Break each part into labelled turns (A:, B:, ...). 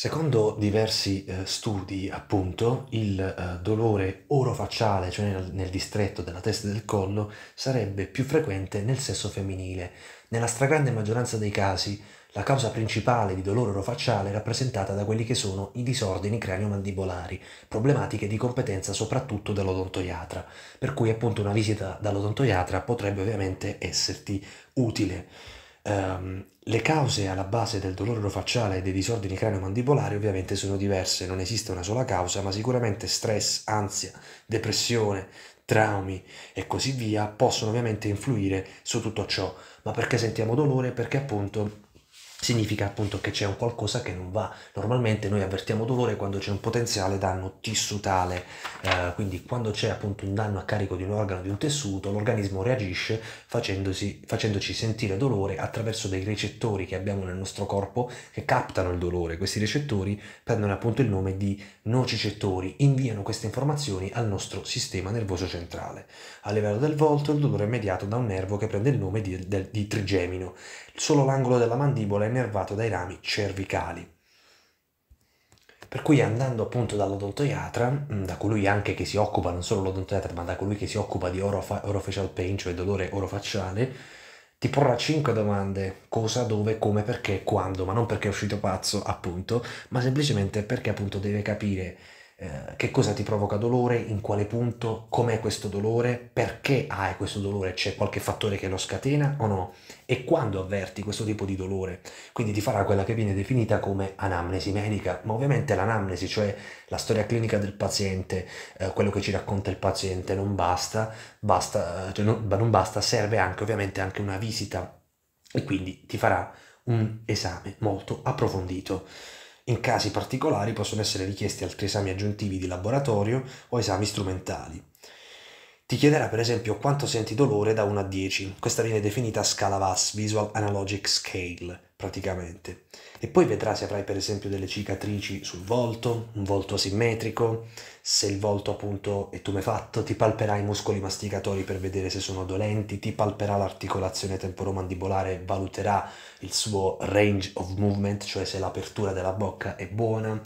A: Secondo diversi eh, studi, appunto, il eh, dolore orofacciale, cioè nel, nel, distretto della testa e del collo, sarebbe più frequente nel sesso femminile. Nella stragrande maggioranza dei casi, la causa principale di dolore orofacciale è rappresentata da quelli che sono i disordini cranio-mandibolari, problematiche di competenza soprattutto dell'odontoiatra, per cui appunto una visita dall'odontoiatra potrebbe ovviamente esserti utile ehm, le cause alla base del dolore orofacciale e dei disordini cranio craniomandibolari ovviamente sono diverse, non esiste una sola causa, ma sicuramente stress, ansia, depressione, traumi e così via possono ovviamente influire su tutto ciò. Ma perché sentiamo dolore? Perché appunto significa appunto che c'è un qualcosa che non va. Normalmente noi avvertiamo dolore quando c'è un potenziale danno tissutale, eh, quindi quando c'è appunto un danno a carico di un organo, di un tessuto, l'organismo reagisce facendoci sentire dolore attraverso dei recettori che abbiamo nel nostro corpo che captano il dolore. Questi recettori prendono appunto il nome di nocicettori, inviano queste informazioni al nostro sistema nervoso centrale. A livello del volto il dolore è mediato da un nervo che prende il nome di, del, di trigemino. Solo l'angolo della mandibola è innervato dai rami cervicali. Per cui andando appunto dall'odontoiatra, mm, da colui anche che si occupa, non solo l'odontoiatra, ma da colui che si occupa di orofa- orofacial pain, cioè dolore orofacciale, ti porrà 5 domande, cosa, dove, come, perché, quando, ma non perché è uscito pazzo, appunto, ma semplicemente perché appunto deve capire eh, che cosa ti provoca dolore, in quale punto, com'è questo dolore, perché hai ah, questo dolore, c'è qualche fattore che lo scatena o no, e quando avverti questo tipo di dolore. Quindi ti farà quella che viene definita come anamnesi medica, ma ovviamente l'anamnesi, cioè la storia clinica del paziente, eh, quello che ci racconta il paziente, non basta, basta eh, cioè non, non basta, serve anche ovviamente anche una visita e quindi ti farà un esame molto approfondito. In casi particolari possono essere richiesti altri esami aggiuntivi di laboratorio o esami strumentali. Ti chiederà per esempio quanto senti dolore da 1 a 10. Questa viene definita scala VAS, Visual Analogic Scale praticamente. E poi vedrà se avrai per esempio delle cicatrici sul volto, un volto asimmetrico, se il volto appunto è tumefatto, ti palperà i muscoli masticatori per vedere se sono dolenti, ti palperà l'articolazione temporomandibolare, valuterà il suo range of movement, cioè se l'apertura della bocca è buona,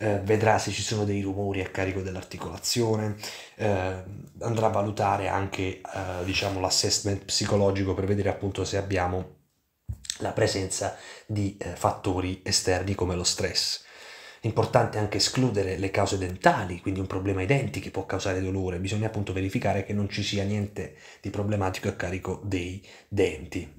A: eh, vedrà se ci sono dei rumori a carico dell'articolazione, eh, andrà a valutare anche eh, diciamo l'assessment psicologico per vedere appunto se abbiamo la presenza di eh, fattori esterni come lo stress. importante anche escludere le cause dentali, quindi un problema ai denti che può causare dolore. Bisogna appunto verificare che non ci sia niente di problematico a carico dei denti.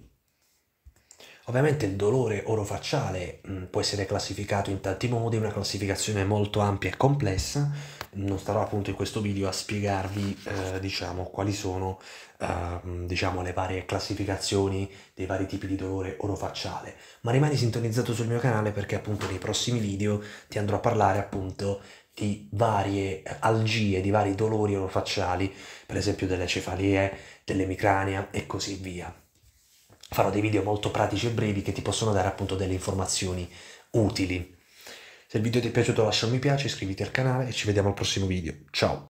A: Ovviamente il dolore orofacciale mh, mm, può essere classificato in tanti modi, una classificazione molto ampia e complessa, non starò appunto in questo video a spiegarvi eh, diciamo quali sono eh, diciamo le varie classificazioni dei vari tipi di dolore orofacciale ma rimani sintonizzato sul mio canale perché appunto nei prossimi video ti andrò a parlare appunto di varie eh, algie, di vari dolori orofacciali per esempio delle cefalee, dell'emicrania e così via farò dei video molto pratici e brevi che ti possono dare appunto delle informazioni utili. Se il video ti è piaciuto lascia un mi piace, iscriviti al canale e ci vediamo al prossimo video. Ciao!